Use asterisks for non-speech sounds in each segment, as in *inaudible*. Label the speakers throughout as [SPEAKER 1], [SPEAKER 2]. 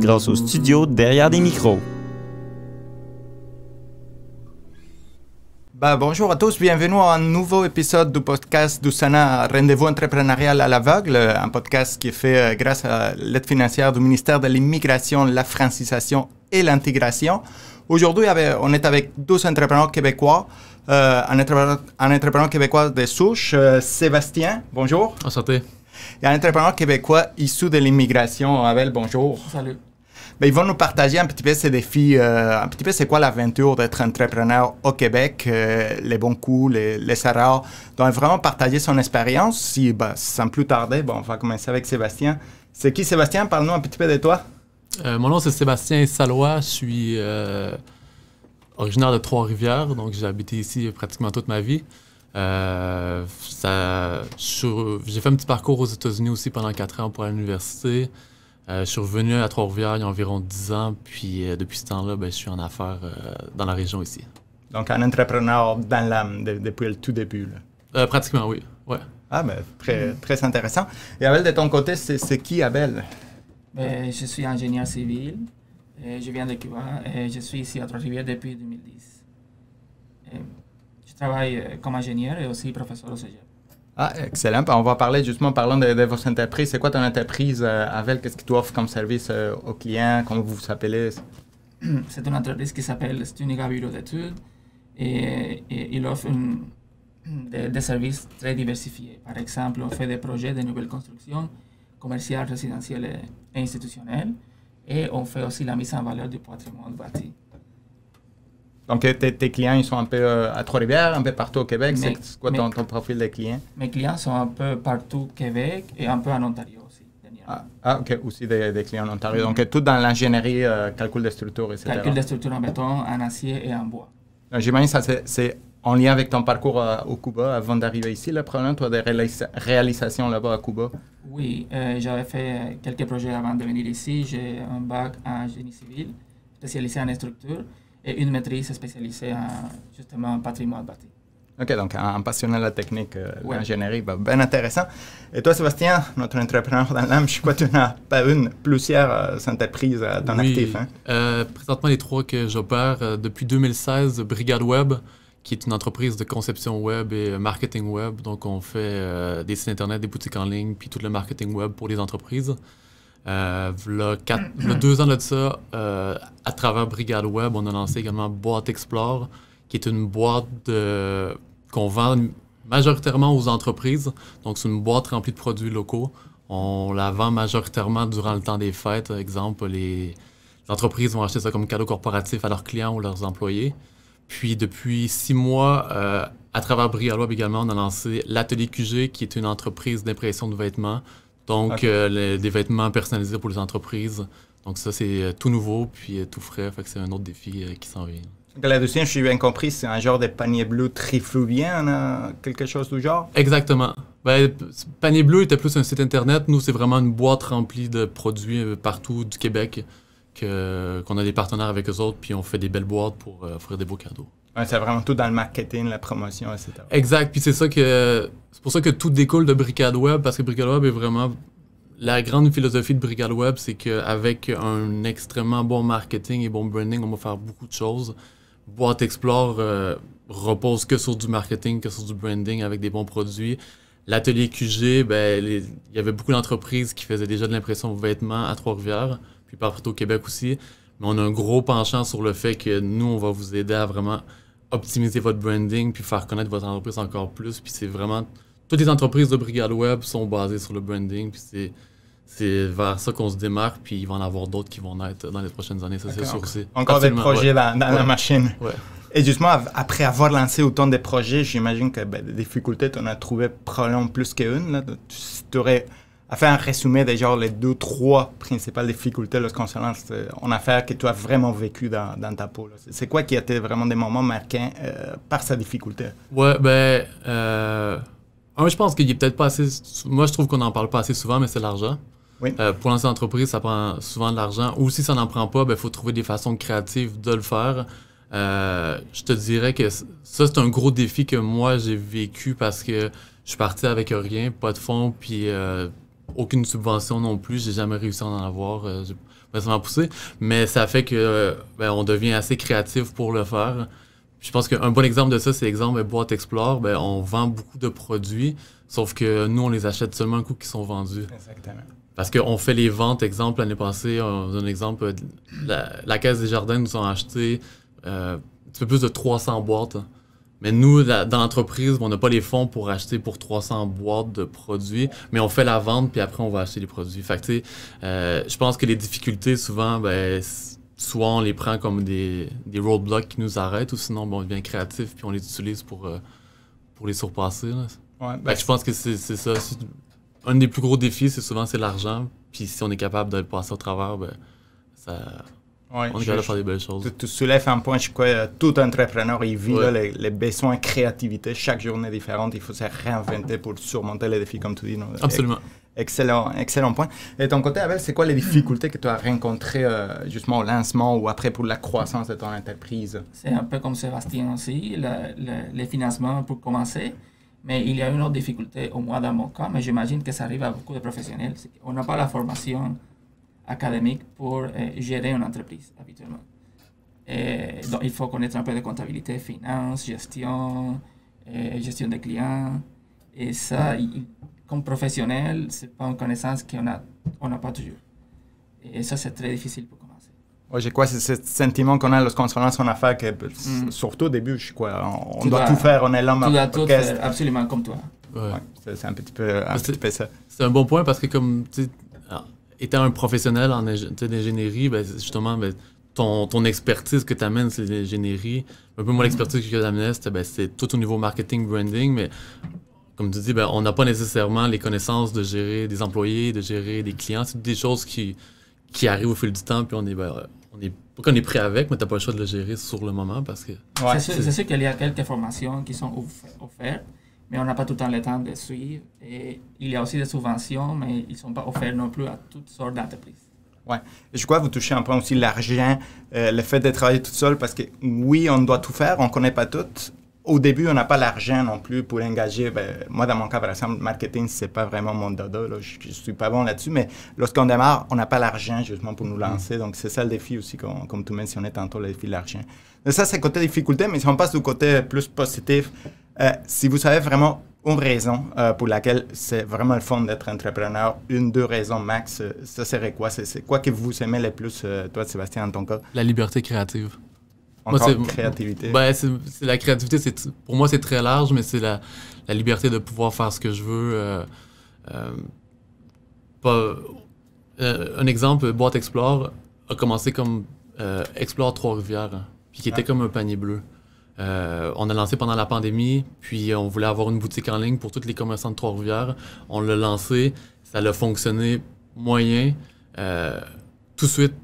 [SPEAKER 1] grâce au studio derrière des micros. Bah, bonjour à tous, bienvenue à un nouveau épisode du podcast du Rendez-vous entrepreneurial à l'aveugle, un podcast qui est fait euh, grâce à l'aide financière du ministère de l'Immigration, la francisation et l'intégration. Aujourd'hui, on est avec deux entrepreneurs québécois. Euh, un, entrepreneur, québécois de souche, euh, Sébastien, bonjour. Enchanté et un entrepreneur québécois issu de l'immigration. Abel, bonjour. Salut. Ben, ils vont nous partager un petit peu ces défis, euh, un petit peu c'est quoi l'aventure d'être entrepreneur au Québec, euh, les bons coups, les, les erreurs. Donc, vraiment partager son expérience. Si, ben, sans plus tarder, on va commencer avec Sébastien. C'est qui Sébastien? Parle-nous un petit peu de toi.
[SPEAKER 2] Euh, mon nom, c'est Sébastien Salois. Je suis originaire de Trois-Rivières, donc j'ai habité ici pratiquement toute ma vie. Euh, j'ai fait un petit parcours aux États-Unis aussi pendant quatre ans pour aller à l'université. Euh, je suis revenu à Trois-Rivières il y a environ 10 ans, puis euh, depuis ce temps-là, ben, je suis en affaires dans la région ici.
[SPEAKER 1] Donc, un entrepreneur dans l'âme depuis le tout début. pratiquement, oui. Ouais. Ah, ben, très, très intéressant. Et Abel, de ton côté, c'est qui Abel?
[SPEAKER 3] je suis ingénieur civil. je viens de Cuba. Et je suis ici à Trois-Rivières depuis 2010. Je travaille euh, comme ingénieur et aussi professeur au Cégep.
[SPEAKER 1] Ah, excellent. On va parler justement, parlant de, votre entreprise. C'est quoi ton entreprise, euh, Avec Qu'est-ce que tu offres comme service euh, aux clients? Comment vous vous appelez?
[SPEAKER 3] *clears throat* C'est une entreprise qui s'appelle Stuniga Bureau d'études et, et, il offre *clears throat* des, des, services très diversifiés. Par exemple, on fait des projets de nouvelles constructions commerciales, résidentielles et institutionnelles et on fait aussi la mise en valeur du patrimoine bâti.
[SPEAKER 1] Donc, tes, clients, ils sont un peu euh, à Trois-Rivières, un peu partout au Québec. C'est quoi ton, profil de clients
[SPEAKER 3] Mes clients sont un peu partout au Québec et un peu en Ontario aussi. Ah,
[SPEAKER 1] ah, ok, aussi des, clients en Ontario. Donc, mhm. tout dans l'ingénierie, euh, calcul de structures, etc. Calcul des
[SPEAKER 3] structures en béton, en acier et en bois.
[SPEAKER 1] J'imagine que c'est en lien avec ton parcours euh, au Cuba avant d'arriver ici, le problème, toi, des réalisations là-bas à Cuba.
[SPEAKER 3] Oui, j'avais fait quelques projets avant de venir ici. J'ai un bac en génie civil, spécialisé en structure et une maîtrise spécialisée en justement patrimoine bâti.
[SPEAKER 1] Ok, donc en passionnant la technique, euh, ouais. l'ingénierie, bien ben intéressant. Et toi, Sébastien, notre entrepreneur dans l'âme, je crois que tu n'as pas une, plusieurs euh, entreprises euh, dans l'actif. oui. Hein?
[SPEAKER 2] Euh, présentement, les trois que j'opère depuis 2016, Brigade Web, qui est une entreprise de conception web et marketing web. Donc, on fait des sites Internet, des boutiques en ligne, puis tout le marketing web pour les entreprises. Il y a deux ans de ça, euh, à travers Brigade Web, on a lancé également Boîte Explore, qui est une boîte qu'on vend majoritairement aux entreprises. Donc, c'est une boîte remplie de produits locaux. On la vend majoritairement durant le temps des fêtes. Exemple, les, entreprises vont acheter ça comme cadeau corporatif à leurs clients ou leurs employés. Puis, depuis six mois, euh, à travers Brigade Web également, on a lancé l'Atelier QG, qui est une entreprise d'impression de vêtements donc, euh, des vêtements personnalisés pour les entreprises. Donc, ça, c'est euh, tout nouveau, puis euh, tout frais. Fait que c'est un autre défi qui s'en vient. la
[SPEAKER 1] dessus je suis bien compris, c'est un genre de panier bleu trifluvien, hein, quelque chose du genre?
[SPEAKER 2] Exactement. Ben, panier bleu était plus un site internet. Nous, c'est vraiment une boîte remplie de produits partout du Québec qu'on a des partenaires avec eux autres, puis on fait des belles boîtes pour offrir des beaux cadeaux c'est vraiment tout dans le marketing, la promotion, etc. Exact. Puis c'est ça que. C'est pour ça que tout découle de Bricade Web, parce que Bricade Web est vraiment. La grande philosophie de brigade Web, c'est qu'avec un extrêmement bon marketing et bon branding, on va faire beaucoup de choses. Boîte Explore euh, repose que sur du marketing, que sur du branding avec des bons produits. L'atelier QG, ben, il y avait beaucoup d'entreprises qui faisaient déjà de l'impression vêtements à Trois-Rivières, puis partout au Québec aussi. Mais on a un gros penchant sur le fait que nous, on va vous aider à vraiment optimiser votre branding puis faire connaître votre entreprise encore plus. Puis c'est vraiment. Toutes les entreprises de Brigade Web sont basées sur le branding. Puis c'est. C'est vers ça qu'on se démarque, puis il va en avoir d'autres qui vont naître dans les prochaines années, ça c'est sûr Encore des projets dans, la
[SPEAKER 1] machine. Et justement, après avoir lancé autant de projets, j'imagine que ben, des difficultés, tu en as trouvé probablement plus qu'une. Tu aurais à faire un résumé des les deux, trois principales difficultés lorsqu'on se lance euh, en affaires que tu as vraiment vécu dans, ta peau? C'est quoi qui a été vraiment des moments marquants euh, par sa difficulté?
[SPEAKER 2] Ouais, ben, euh, je pense qu'il est peut-être pas assez. Moi, je trouve qu'on n'en parle pas assez souvent, mais c'est l'argent. pour lancer une entreprise, ça prend souvent de l'argent. Ou si ça n'en prend pas, il ben, faut trouver des façons créatives de le faire. je te dirais que ça, c'est un gros défi que moi, j'ai vécu parce que je suis parti avec rien, pas de fonds, puis aucune subvention non plus. J'ai jamais réussi à en avoir. ça euh, poussé. Mais ça fait que euh, ben, on devient assez créatif pour le faire. Je pense qu'un bon exemple de ça, c'est l'exemple ben, Boîte Explore. Ben, on vend beaucoup de produits, sauf que nous, on les achète seulement un coup qu'ils sont vendus. Exactement. Parce qu'on fait les ventes, exemple, l'année passée, on un exemple, euh, la, Caisse des Jardins nous ont acheté un peu plus de 300 boîtes. Hein. Mais nous, dans l'entreprise, on n'a pas les fonds pour acheter pour 300 boîtes de produits, mais on fait la vente, puis après, on va acheter les produits. Fait que, sais, euh, je pense que les difficultés, souvent, ben, soit on les prend comme des, des roadblocks qui nous arrêtent, ou sinon, bon on devient créatif, puis on les utilise pour, euh, pour les surpasser. Ouais, ben je pense que c'est ça. Un des plus gros défis, c'est souvent c'est l'argent. Puis si on est capable de passer au travers, ben, ça, on est faire des belles choses.
[SPEAKER 1] Tu, soulèves un point, je crois, euh, tout entrepreneur, il vit les, besoins de créativité. Chaque journée différente, il faut se réinventer pour surmonter les défis, comme tu dis. Absolument. Excellent, excellent point. Et ton côté, Abel, c'est quoi les difficultés que tu as rencontrées euh, justement au lancement ou après pour la croissance de ton entreprise
[SPEAKER 2] C'est un peu
[SPEAKER 3] comme Sébastien aussi, les financements pour commencer. Mais il y a une autre difficulté, au moins dans mon cas, mais j'imagine que ça arrive à beaucoup de professionnels. On n'a pas la formation académique pour euh, gérer une entreprise habituellement. Et euh, donc, il faut connaître un peu de comptabilité, finance, gestion, euh, gestion des clients. Et ça, comme professionnel, ce n'est pas une connaissance qu'on n'a pas toujours. Et ça, c'est très difficile pour commencer.
[SPEAKER 1] crois j'ai quoi, ce sentiment qu'on a lorsqu'on se lance en affaires, que, mm.
[SPEAKER 2] surtout au début, je quoi, on, doit, tout faire, on est là, à tout faire,
[SPEAKER 3] absolument, comme toi.
[SPEAKER 2] Ouais. c'est un petit peu, un petit peu ça. C'est un bon point parce que comme tu étant un professionnel en ingénierie, ben, justement, ben, ton, expertise que tu amènes, c'est l'ingénierie. Un peu moins mm-hmm. l'expertise que tu ben, c'est tout au niveau marketing, branding, mais comme tu dis, ben, on n'a pas nécessairement les connaissances de gérer des employés, de gérer des clients. C'est des choses qui, qui arrivent au fil du temps, puis on est, on est qu'on prêt avec, mais tu n'as pas le choix de le gérer sur le moment parce que. C'est
[SPEAKER 3] sûr qu'il y a quelques formations qui sont offertes mais on n'a pas tout le temps le temps de suivre. Et il y a aussi des subventions, mais ils ne sont pas offerts non plus à toutes sortes d'entreprises.
[SPEAKER 1] Oui. Je crois que vous touchez un point aussi, l'argent, euh, le fait de travailler tout seul, parce que oui, on doit tout faire, on ne connaît pas tout. Au début, on n'a pas l'argent non plus pour engager. Ben, moi, dans mon cas, par exemple, marketing, c'est pas vraiment mon dada. je ne suis pas bon là-dessus. Mais lorsqu'on démarre, on n'a pas l'argent justement pour nous lancer. Donc, c'est ça le défi aussi, comme, comme tu mentionnais tantôt, le défi de l'argent. Ça, c'est côté difficulté, mais si on passe du côté plus positif, euh, si vous savez vraiment une raison euh, pour laquelle c'est vraiment le fond d'être entrepreneur, une, deux raisons max, euh, ça serait quoi? C'est quoi
[SPEAKER 2] que vous aimez le plus, toi, Sébastien, en ton cas? La liberté créative. Encore créativité. Ben, la créativité, c'est pour moi, c'est très large, mais c'est la, liberté de pouvoir faire ce que je veux. un exemple, Boîte Explore a commencé comme Explore Trois-Rivières, puis qui était ah. comme un panier bleu. Euh, on a lancé pendant la pandémie, puis euh, on voulait avoir une boutique en ligne pour tous les commerçants de Trois-Rivières. On l'a lancé, ça a fonctionné moyen. Euh, tout de suite,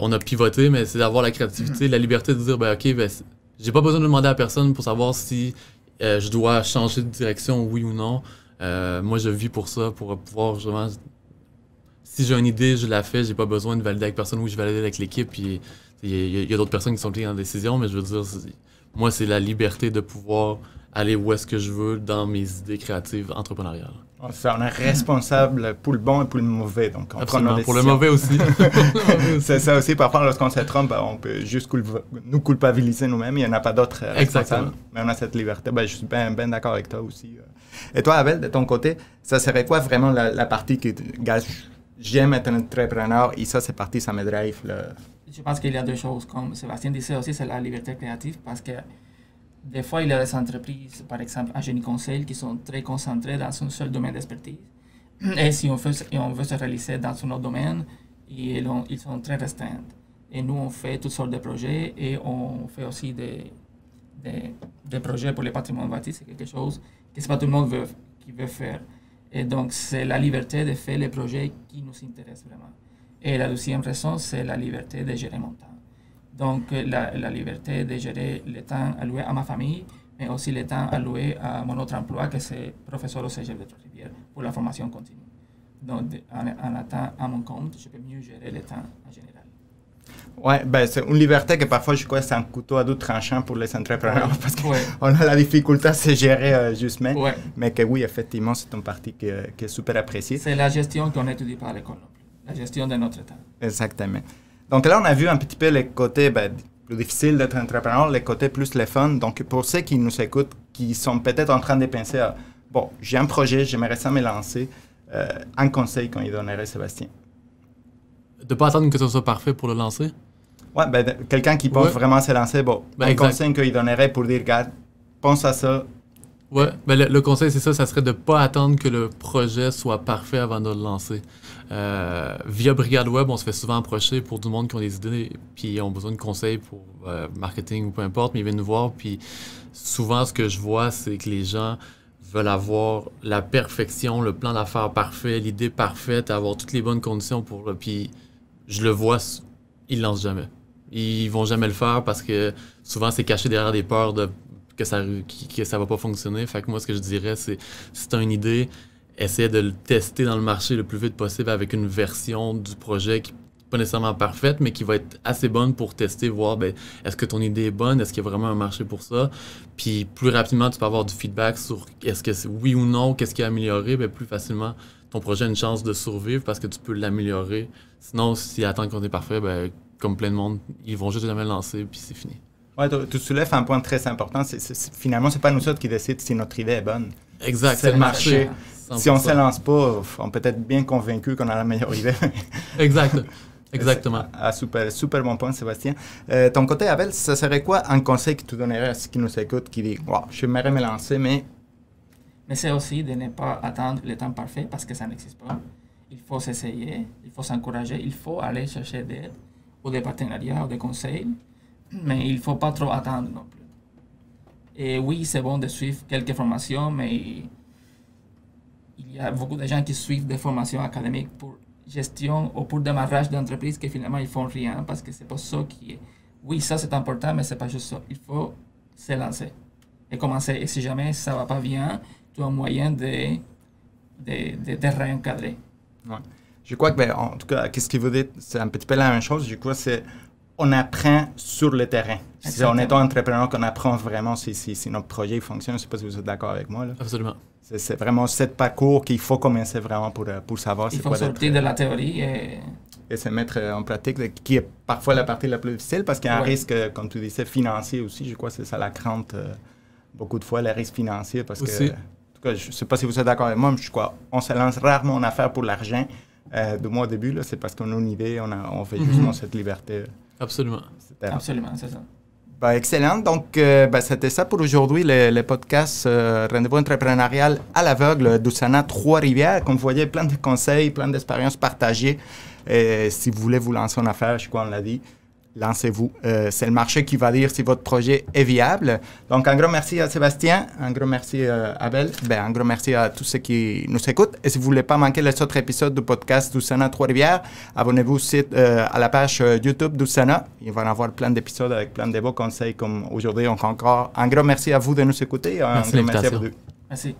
[SPEAKER 2] on a pivoté, mais c'est d'avoir la créativité, mm-hmm. la liberté de dire, ben, OK, ben, j'ai pas besoin de demander à personne pour savoir si je dois changer de direction, oui ou non. moi, je vis pour ça, pour pouvoir justement si j'ai une idée, je la fais, j'ai pas besoin de valider avec personne ou je valide avec l'équipe. Puis Il y a, d'autres personnes qui sont clés en décision, mais je veux dire, moi, c'est la liberté de pouvoir aller où est-ce que je veux dans mes idées créatives entrepreneuriales. Ah,
[SPEAKER 1] on est responsable pour le bon et pour le mauvais. Donc, *laughs* pour le mauvais aussi. c'est ça aussi. Parfois, lorsqu'on se trompe, ben, on peut juste nous culpabiliser nous-mêmes. Il n'y en a pas d'autres Exactement. Mais on a cette liberté. Ben, je suis bien ben, d'accord avec toi aussi. Euh. Et toi, Abel, de ton côté, ça serait quoi vraiment la, partie qui gâche J'aime être un entrepreneur et ça, c'est parti, ça me drive
[SPEAKER 3] je pense qu'il y a deux choses, comme Sébastien disait aussi, c'est la liberté créative, parce que des fois, il y a des entreprises, par exemple, à génie conseil, qui sont très concentrées dans un seul domaine d'expertise. *clears throat* Et si on veut, se réaliser dans un autre domaine, ils, sont très restreints. Et nous, on fait toutes sortes de projets et on fait aussi des, des, projets pour les patrimoines bâtis. C'est quelque chose que ce pas tout le monde qui veut faire. Et donc, c'est la liberté de faire les projets qui nous intéressent vraiment. Et la deuxième raison, c'est la liberté de gérer mon temps. Donc, la, liberté de gérer le temps alloué à ma famille, mais aussi le temps alloué à mon autre emploi, que c'est professeur au Cégep de Trois-Rivières pour la formation continue. Donc, en, en à mon compte, je peux mieux gérer le temps en général.
[SPEAKER 1] Oui, ben c'est une liberté que parfois, je crois, c'est un couteau à deux tranchants pour les entrepreneurs *laughs* parce qu'on a la difficulté à se gérer euh, justement. Mais que oui, effectivement, c'est une partie qui, est super appréciée.
[SPEAKER 3] C'est la gestion qu'on n'étudie par à l'école la gestion de notre temps.
[SPEAKER 1] Exactement. Donc là, on a vu un petit peu les côtés ben, plus difficiles d'être entrepreneur, les côtés plus les fun. Donc pour ceux qui nous écoutent, qui sont peut-être en train de penser à, bon, j'ai un projet, j'aimerais ça me lancer, euh, un conseil qu'on y donnerait, Sébastien. De ne pas attendre que ce soit parfait pour le lancer? Oui, ben, quelqu'un qui pense vraiment se lancer, bon, ben, un conseil qu'il donnerait pour dire, regarde, pense à ça,
[SPEAKER 2] Ouais, ben le, conseil, c'est ça, ça serait de ne pas attendre que le projet soit parfait avant de le lancer. Euh, via Brigade Web, on se fait souvent approcher pour du monde qui ont des idées, puis ont besoin de conseils pour euh, marketing ou peu importe, mais ils viennent nous voir, puis souvent, ce que je vois, c'est que les gens veulent avoir la perfection, le plan d'affaires parfait, l'idée parfaite, avoir toutes les bonnes conditions pour Puis je le vois, ils lancent jamais. Ils vont jamais le faire parce que souvent, c'est caché derrière des peurs de que ça ne va pas fonctionner. Fait que moi, ce que je dirais, c'est si tu as une idée, essaie de le tester dans le marché le plus vite possible avec une version du projet qui pas nécessairement parfaite, mais qui va être assez bonne pour tester, voir ben, est-ce que ton idée est bonne, est-ce qu'il y a vraiment un marché pour ça. Puis plus rapidement, tu peux avoir du feedback sur est-ce que c'est oui ou non, qu'est-ce qui est amélioré, ben, plus facilement ton projet a une chance de survivre parce que tu peux l'améliorer. Sinon, si attends qu'on est parfait, ben, comme plein de monde, ils vont juste jamais le lancer, puis c'est fini.
[SPEAKER 1] Ouais, tu, soulèves un point très important. Finalement, ce finalement, c'est pas nous autres qui décident si notre idée est bonne. Exact. C'est le marché. Si on ne se lance pas, on peut être bien convaincu qu'on a la meilleure idée.
[SPEAKER 2] *laughs* exact.
[SPEAKER 1] Exactement. *laughs* Ah, super, super bon point, Sébastien. Euh, ton côté, Abel, ça serait quoi un conseil que tu donnerais à ceux qui nous écoutent, qui disent je m'aimerais me lancer, mais.
[SPEAKER 3] Mais c'est aussi de ne pas attendre le temps parfait parce que ça n'existe pas. Il faut s'essayer, il faut s'encourager, il faut aller chercher des ou des partenariats ou des conseils mais il faut pas trop attendre non plus. Et oui, c'est bon de suivre quelques formations, mais il y a beaucoup de gens qui suivent des formations académiques pour gestion ou pour démarrage d'entreprise qui finalement ils font rien parce que c'est pas ça qui est. Oui, ça c'est important, mais c'est pas juste ça. Il faut se lancer et commencer. Et si jamais ça va pas bien, tu as moyen de, de, de, réencadrer.
[SPEAKER 1] Je crois que, ben, en tout cas, qu'est-ce qu'ils vous dit, c'est un petit peu la même chose. Je crois c'est on apprend sur le terrain. Si on est entrepreneur qu'on apprend vraiment si, si, notre projet fonctionne. Je ne sais pas si vous êtes d'accord avec moi. Absolument. C'est vraiment ce parcours qu'il faut commencer vraiment pour, euh, pour savoir Il faut sortir
[SPEAKER 3] de la théorie et... Euh,
[SPEAKER 1] se mettre euh, en pratique, qui est parfois la partie la plus difficile parce qu'il y a un risque, comme tu disais, financier aussi. Je crois que c'est ça la crainte beaucoup de fois, les risques financiers Parce que, en tout cas, je ne sais pas si vous êtes d'accord avec moi, mais je crois on se lance rarement en affaires pour l'argent. de moi au début, c'est parce qu'on a une idée, on, a, on fait mm-hmm. justement cette liberté. Absolument. Absolument, c'est ça. Ben, excellent. Donc, euh, ben, c'était ça pour aujourd'hui, le, podcast euh, Rendez-vous entrepreneurial à l'aveugle d'Oussana Trois-Rivières. Comme vous voyez, plein de conseils, plein d'expériences partagées. Et si vous voulez vous lancer en affaires, je crois qu'on l'a dit, lancez-vous. Euh, c'est le marché qui va dire si votre projet est viable. Donc, un grand merci à Sébastien, un grand merci à euh, Abel, ben, un grand merci à tous ceux qui nous écoutent. Et si vous voulez pas manquer les autres épisodes du podcast du Trois-Rivières, abonnez-vous euh, à la page YouTube du Sénat. Il va y avoir plein d'épisodes avec plein de beaux conseils comme aujourd'hui. encore un grand merci à vous de nous écouter. Un grand merci à vous.
[SPEAKER 3] Merci.